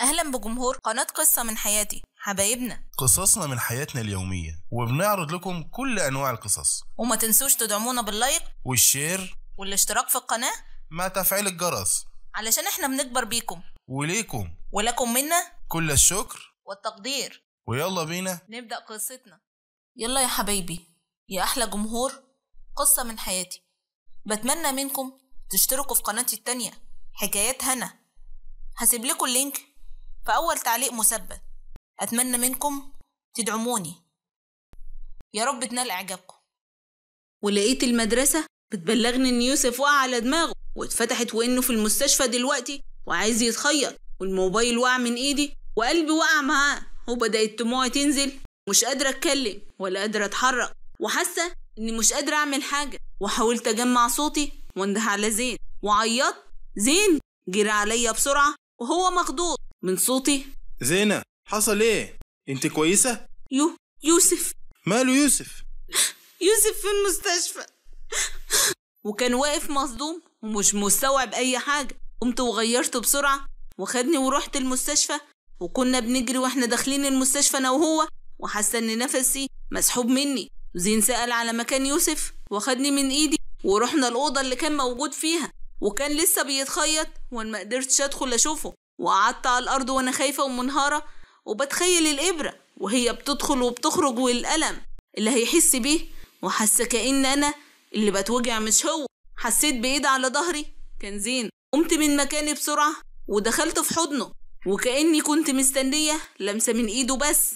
أهلا بجمهور قناة قصة من حياتي حبايبنا قصصنا من حياتنا اليومية وبنعرض لكم كل أنواع القصص وما تنسوش تدعمونا باللايك والشير والاشتراك في القناة مع تفعيل الجرس علشان احنا بنكبر بيكم وليكم ولكم منا كل الشكر والتقدير ويلا بينا نبدأ قصتنا يلا يا حبايبي يا أحلى جمهور قصة من حياتي بتمنى منكم تشتركوا في قناتي التانية حكايات هنا هسيب لكم اللينك فأول تعليق مثبت أتمنى منكم تدعموني يا رب تنال إعجابكم ولقيت المدرسة بتبلغني إن يوسف وقع على دماغه واتفتحت وإنه في المستشفى دلوقتي وعايز يتخيط والموبايل وقع من إيدي وقلبي وقع معاه وبدأت دموعي تنزل مش قادرة أتكلم ولا قادرة أتحرك وحاسة إني مش قادرة أعمل حاجة وحاولت أجمع صوتي وانده على زين وعيطت زين جري عليا بسرعة وهو مخضوض من صوتي زينة حصل ايه انت كويسة يو يوسف ماله يوسف يوسف في المستشفى وكان واقف مصدوم ومش مستوعب اي حاجة قمت وغيرته بسرعة وخدني ورحت المستشفى وكنا بنجري واحنا داخلين المستشفى انا وهو وحاسة ان نفسي مسحوب مني زين سأل على مكان يوسف واخدني من ايدي ورحنا الأوضة اللي كان موجود فيها وكان لسه بيتخيط وانا قدرتش ادخل اشوفه وقعدت على الأرض وأنا خايفة ومنهارة وبتخيل الإبرة وهي بتدخل وبتخرج والألم اللي هيحس بيه وحاسة كأن أنا اللي بتوجع مش هو حسيت بإيد على ظهري كان زين قمت من مكاني بسرعة ودخلت في حضنه وكأني كنت مستنية لمسة من إيده بس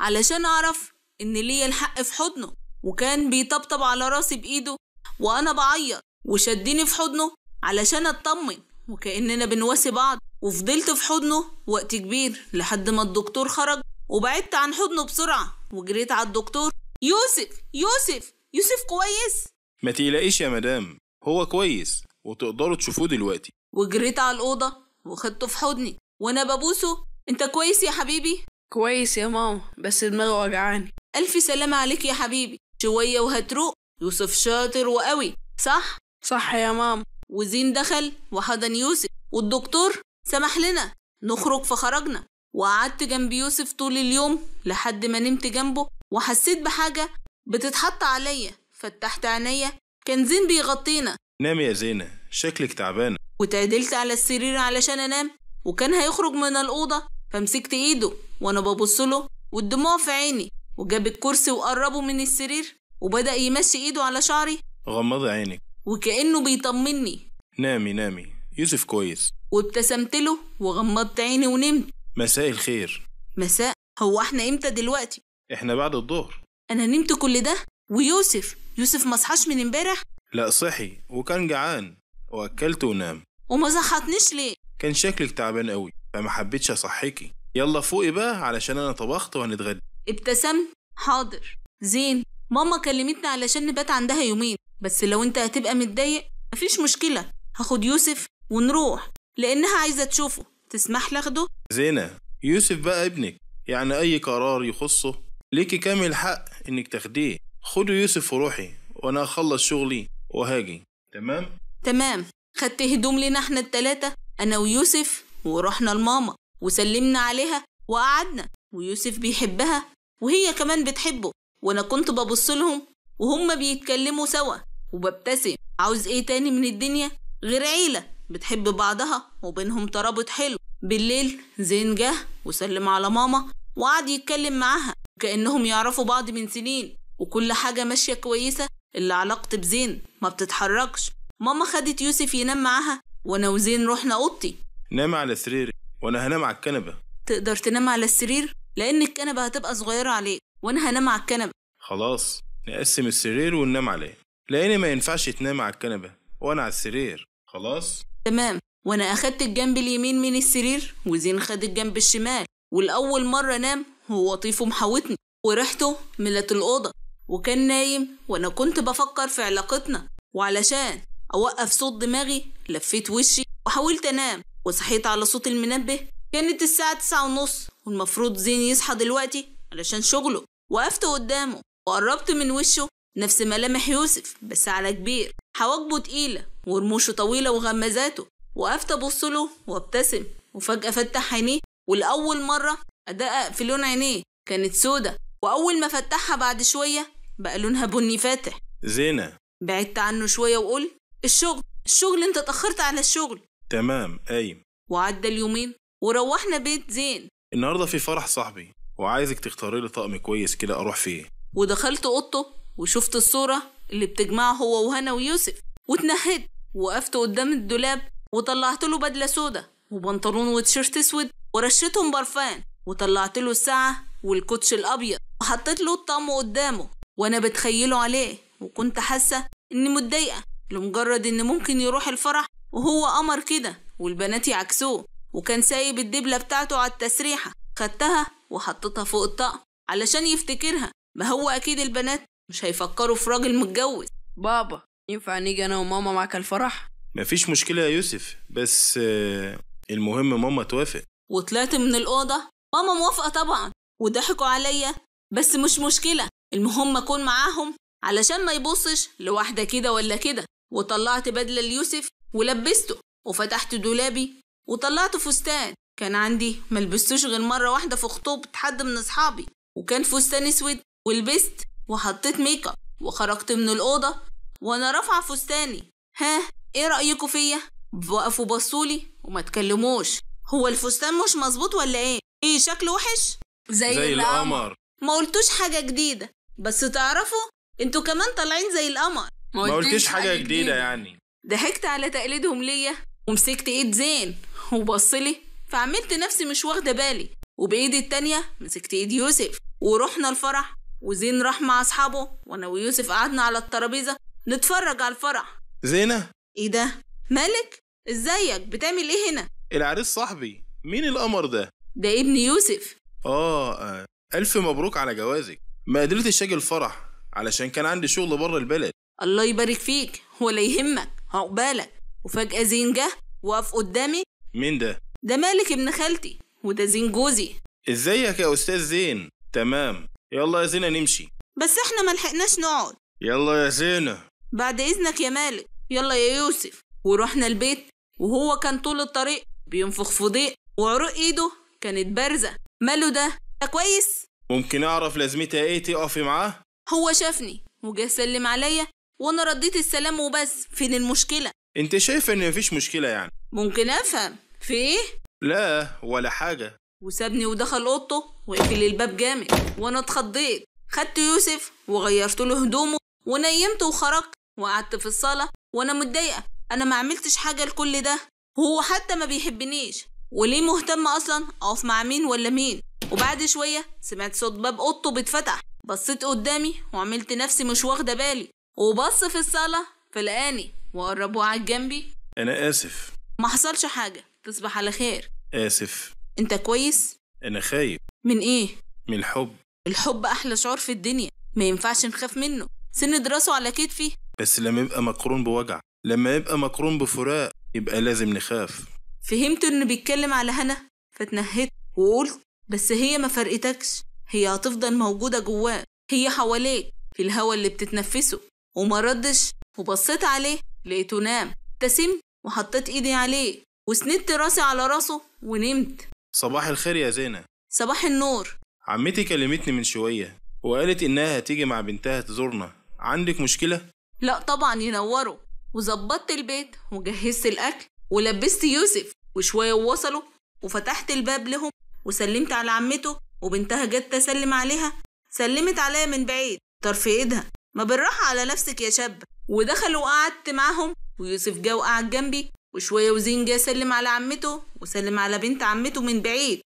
علشان أعرف إن ليا الحق في حضنه وكان بيطبطب على راسي بإيده وأنا بعيط وشدني في حضنه علشان أطمن وكأننا بنواسي بعض وفضلت في حضنه وقت كبير لحد ما الدكتور خرج وبعدت عن حضنه بسرعة وجريت على الدكتور يوسف يوسف يوسف كويس ما تقلقيش يا مدام هو كويس وتقدروا تشوفوه دلوقتي وجريت على الأوضة وخدته في حضني وأنا ببوسه أنت كويس يا حبيبي كويس يا ماما بس دماغي وجعاني ألف سلامة عليك يا حبيبي شوية وهتروق يوسف شاطر وقوي صح؟ صح يا ماما وزين دخل وحضن يوسف والدكتور سمح لنا نخرج فخرجنا وقعدت جنب يوسف طول اليوم لحد ما نمت جنبه وحسيت بحاجة بتتحط عليا فتحت عينيا كان زين بيغطينا نام يا زينة شكلك تعبانة وتعدلت على السرير علشان أنام وكان هيخرج من الأوضة فمسكت إيده وأنا ببص له والدموع في عيني وجاب الكرسي وقربه من السرير وبدأ يمشي إيده على شعري غمضي عينك وكأنه بيطمني نامي نامي يوسف كويس وابتسمت له وغمضت عيني ونمت مساء الخير مساء هو احنا امتى دلوقتي احنا بعد الظهر انا نمت كل ده ويوسف يوسف ما صحاش من امبارح لا صحي وكان جعان واكلت ونام وما صحتنيش ليه كان شكلك تعبان قوي فما حبيتش اصحيكي يلا فوقي بقى علشان انا طبخت وهنتغدى ابتسمت حاضر زين ماما كلمتني علشان نبات عندها يومين بس لو انت هتبقى متضايق مفيش مشكله هاخد يوسف ونروح لأنها عايزة تشوفه تسمح لأخده؟ زينة يوسف بقى ابنك يعني أي قرار يخصه ليكي كامل حق إنك تاخديه خدوا يوسف وروحي وأنا أخلص شغلي وهاجي تمام؟ تمام خدت هدوم لنا احنا التلاتة أنا ويوسف ورحنا لماما وسلمنا عليها وقعدنا ويوسف بيحبها وهي كمان بتحبه وأنا كنت ببص لهم وهم بيتكلموا سوا وببتسم عاوز ايه تاني من الدنيا غير عيلة بتحب بعضها وبينهم ترابط حلو بالليل زين جه وسلم على ماما وقعد يتكلم معاها كأنهم يعرفوا بعض من سنين وكل حاجة ماشية كويسة اللي علاقتي بزين ما بتتحركش ماما خدت يوسف ينام معاها وانا وزين رحنا اوضتي نام على سريري وانا هنام على الكنبة تقدر تنام على السرير لان الكنبة هتبقى صغيرة عليك وانا هنام على الكنبة خلاص نقسم السرير وننام عليه لان ما ينفعش تنام على الكنبة وانا على السرير خلاص تمام وانا اخدت الجنب اليمين من السرير وزين خد الجنب الشمال والاول مره نام هو طيفه محوتني وريحته ملت الاوضه وكان نايم وانا كنت بفكر في علاقتنا وعلشان اوقف صوت دماغي لفيت وشي وحاولت انام وصحيت على صوت المنبه كانت الساعة تسعة ونص والمفروض زين يصحى دلوقتي علشان شغله وقفت قدامه وقربت من وشه نفس ملامح يوسف بس على كبير حواجبه تقيلة ورموشه طويلة وغمزاته وقفت أبص له وابتسم وفجأة فتح عينيه ولأول مرة أدقق في لون عينيه كانت سودة وأول ما فتحها بعد شوية بقى لونها بني فاتح زينة بعدت عنه شوية وقلت الشغل الشغل انت اتأخرت على الشغل تمام قايم وعدى اليومين وروحنا بيت زين النهاردة في فرح صاحبي وعايزك تختاري لي طقم كويس كده أروح فيه ودخلت أوضته وشفت الصورة اللي بتجمعه هو وهنا ويوسف واتنهدت وقفت قدام الدولاب وطلعت له بدلة سودة وبنطلون وتيشيرت اسود ورشتهم برفان وطلعت له الساعة والكوتش الأبيض وحطيت له الطقم قدامه وأنا بتخيله عليه وكنت حاسة إني متضايقة لمجرد إن ممكن يروح الفرح وهو قمر كده والبنات يعكسوه وكان سايب الدبلة بتاعته على التسريحة خدتها وحطيتها فوق الطقم علشان يفتكرها ما هو أكيد البنات مش هيفكروا في راجل متجوز بابا ينفع نيجي انا وماما معاك الفرح مفيش مشكله يا يوسف بس آه، المهم ماما توافق وطلعت من الأوضة ماما موافقة طبعا وضحكوا عليا بس مش مشكلة المهم أكون معاهم علشان ما يبصش لواحدة كده ولا كده وطلعت بدلة ليوسف ولبسته وفتحت دولابي وطلعت فستان كان عندي ملبستوش غير مرة واحدة في خطوبة حد من أصحابي وكان فستان أسود ولبست وحطيت ميك اب وخرجت من الأوضة وأنا رافعة فستاني ها إيه رايكم فيا؟ وقفوا بصولي وما تكلموش هو الفستان مش مظبوط ولا إيه؟ إيه شكله وحش؟ زي, زي القمر ما قلتوش حاجة جديدة بس تعرفوا انتوا كمان طالعين زي القمر ما قلتيش حاجة, جديدة, جديدة يعني ضحكت على تقليدهم ليا ومسكت ايد زين وبصلي فعملت نفسي مش واخدة بالي وبايدي التانية مسكت ايد يوسف ورحنا الفرح وزين راح مع أصحابه وأنا ويوسف قعدنا على الترابيزة نتفرج على الفرح زينة إيه ده؟ مالك؟ إزيك؟ بتعمل إيه هنا؟ العريس صاحبي مين القمر ده؟ ده ابن يوسف آه, آه، ألف مبروك على جوازك ما قدرتش أجي الفرح علشان كان عندي شغل بره البلد الله يبارك فيك ولا يهمك عقبالك وفجأة زين جه وقف قدامي مين ده؟ ده مالك ابن خالتي وده زين جوزي ازيك يا أستاذ زين؟ تمام يلا يا زينة نمشي بس احنا ملحقناش نقعد يلا يا زينة بعد إذنك يا مالك يلا يا يوسف ورحنا البيت وهو كان طول الطريق بينفخ في ضيق وعروق إيده كانت بارزة ماله ده؟ ده كويس؟ ممكن أعرف لازمتها إيه تقفي معاه؟ هو شافني وجه سلم عليا وأنا رديت السلام وبس فين المشكلة؟ أنت شايفة إن مفيش مشكلة يعني؟ ممكن أفهم في إيه؟ لا ولا حاجة وسابني ودخل اوضته وقفل الباب جامد وانا اتخضيت خدت يوسف وغيرت له هدومه ونيمت وخرجت وقعدت في الصاله وانا متضايقه انا ما عملتش حاجه لكل ده هو حتى ما بيحبنيش وليه مهتم اصلا اقف مع مين ولا مين وبعد شويه سمعت صوت باب اوضته بيتفتح بصيت قدامي وعملت نفسي مش واخده بالي وبص في الصاله فلقاني وقرب وقعد جنبي انا اسف ما حصلش حاجه تصبح على خير اسف انت كويس انا خايف من ايه من الحب الحب احلى شعور في الدنيا ما ينفعش نخاف منه سن دراسه على كتفي بس لما يبقى مقرون بوجع لما يبقى مقرون بفراق يبقى لازم نخاف فهمت انه بيتكلم على هنا فتنهدت وقلت بس هي ما فرقتكش هي هتفضل موجودة جواك هي حواليك في الهوا اللي بتتنفسه وما ردش وبصيت عليه لقيته نام ابتسمت وحطيت ايدي عليه وسندت راسي على راسه ونمت صباح الخير يا زينة صباح النور عمتي كلمتني من شوية وقالت إنها هتيجي مع بنتها تزورنا عندك مشكلة؟ لا طبعا ينوروا وظبطت البيت وجهزت الأكل ولبست يوسف وشوية ووصلوا وفتحت الباب لهم وسلمت على عمته وبنتها جت تسلم عليها سلمت عليا من بعيد طرف ايدها ما بالراحة على نفسك يا شاب ودخلوا وقعدت معاهم ويوسف جه وقعد جنبي وشوية وزين جه سلم على عمته وسلم على بنت عمته من بعيد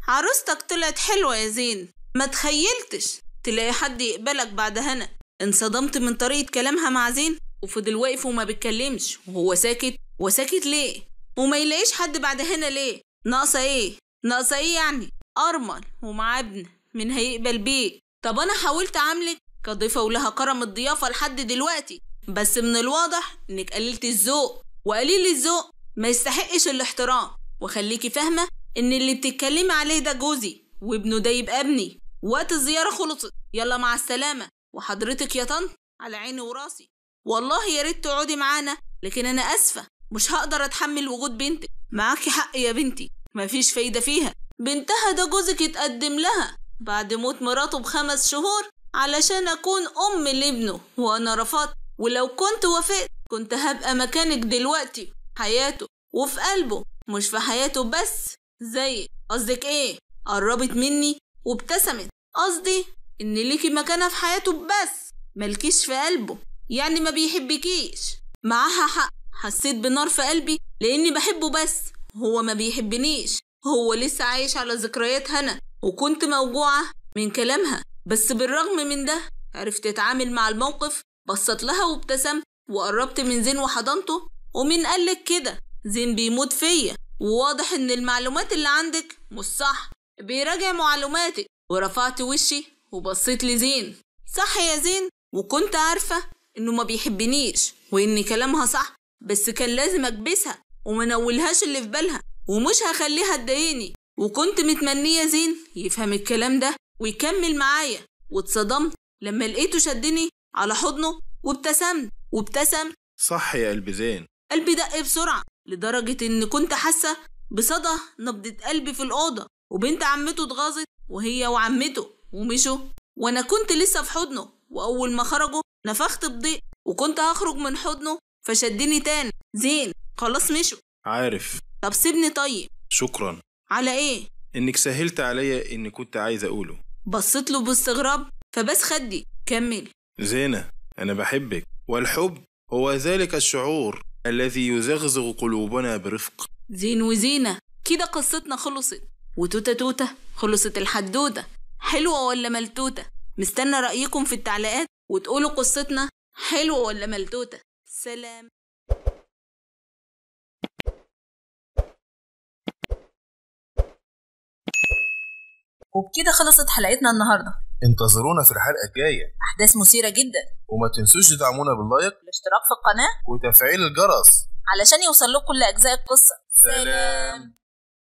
عروستك طلعت حلوة يا زين ما تخيلتش تلاقي حد يقبلك بعد هنا انصدمت من طريقة كلامها مع زين وفضل واقف وما بيتكلمش وهو ساكت وساكت ليه وما يلاقيش حد بعد هنا ليه ناقصة ايه ناقصة ايه يعني أرمل ومعاه ابن من هيقبل بيه طب أنا حاولت أعاملك كضيفة ولها كرم الضيافة لحد دلوقتي بس من الواضح إنك قللت الذوق وقليل الذوق ما يستحقش الاحترام وخليكي فاهمة إن اللي بتتكلمي عليه ده جوزي وابنه ده يبقى ابني وقت الزيارة خلصت يلا مع السلامة وحضرتك يا طنط على عيني وراسي والله يا ريت تقعدي معانا لكن أنا آسفة مش هقدر أتحمل وجود بنتك معاكي حق يا بنتي مفيش فايدة فيها بنتها ده جوزك يتقدم لها بعد موت مراته بخمس شهور علشان أكون أم لابنه وأنا رفضت ولو كنت وافقت كنت هبقى مكانك دلوقتي حياته وفي قلبه مش في حياته بس زي قصدك ايه قربت مني وابتسمت قصدي ان ليكي مكانه في حياته بس ملكيش في قلبه يعني ما بيحبكيش معاها حق حسيت بنار في قلبي لاني بحبه بس هو ما بيحبنيش هو لسه عايش على ذكريات هنا وكنت موجوعة من كلامها بس بالرغم من ده عرفت اتعامل مع الموقف بصت لها وابتسمت وقربت من زين وحضنته ومين قالك كده زين بيموت فيا وواضح ان المعلومات اللي عندك مش صح بيراجع معلوماتك ورفعت وشي وبصيت لزين صح يا زين وكنت عارفة انه ما بيحبنيش وان كلامها صح بس كان لازم اكبسها ومنولهاش اللي في بالها ومش هخليها تضايقني وكنت متمنية زين يفهم الكلام ده ويكمل معايا واتصدمت لما لقيته شدني على حضنه وابتسمت وابتسم صح يا قلب زين قلبي دق بسرعة لدرجة إن كنت حاسة بصدى نبضة قلبي في الأوضة وبنت عمته اتغاظت وهي وعمته ومشوا وأنا كنت لسه في حضنه وأول ما خرجوا نفخت بضيق وكنت هخرج من حضنه فشدني تاني زين خلاص مشوا عارف طب سيبني طيب شكرا على إيه؟ إنك سهلت عليا إن كنت عايز أقوله بصيت له باستغراب فبس خدي كمل زينة أنا بحبك والحب هو ذلك الشعور الذي يزغزغ قلوبنا برفق زين وزينة كده قصتنا خلصت وتوتة توتة خلصت الحدوتة حلوة ولا ملتوتة مستنى رأيكم في التعليقات وتقولوا قصتنا حلوة ولا ملتوتة سلام وبكده خلصت حلقتنا النهارده انتظرونا في الحلقة الجاية أحداث مثيرة جدا وما تنسوش تدعمونا باللايك والاشتراك في القناة وتفعيل الجرس علشان يوصل لكم كل أجزاء القصة سلام